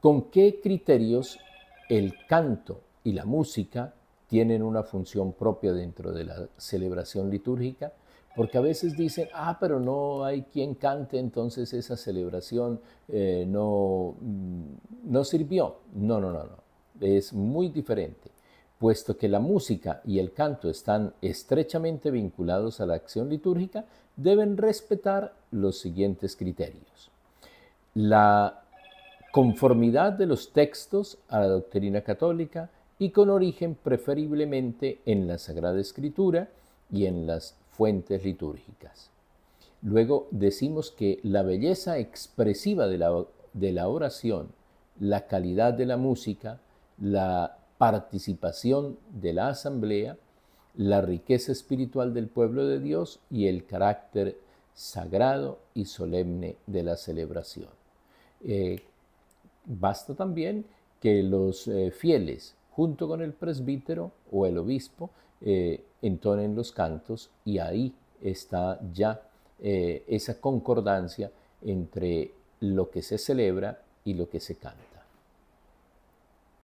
¿Con qué criterios el canto y la música tienen una función propia dentro de la celebración litúrgica? Porque a veces dicen, ah, pero no hay quien cante, entonces esa celebración eh, no, mm, no sirvió. No, no, no, no. Es muy diferente. Puesto que la música y el canto están estrechamente vinculados a la acción litúrgica, deben respetar los siguientes criterios. La conformidad de los textos a la doctrina católica y con origen preferiblemente en la Sagrada Escritura y en las fuentes litúrgicas. Luego decimos que la belleza expresiva de la, de la oración, la calidad de la música, la participación de la asamblea, la riqueza espiritual del pueblo de Dios y el carácter sagrado y solemne de la celebración. Eh, Basta también que los eh, fieles, junto con el presbítero o el obispo, eh, entonen los cantos y ahí está ya eh, esa concordancia entre lo que se celebra y lo que se canta.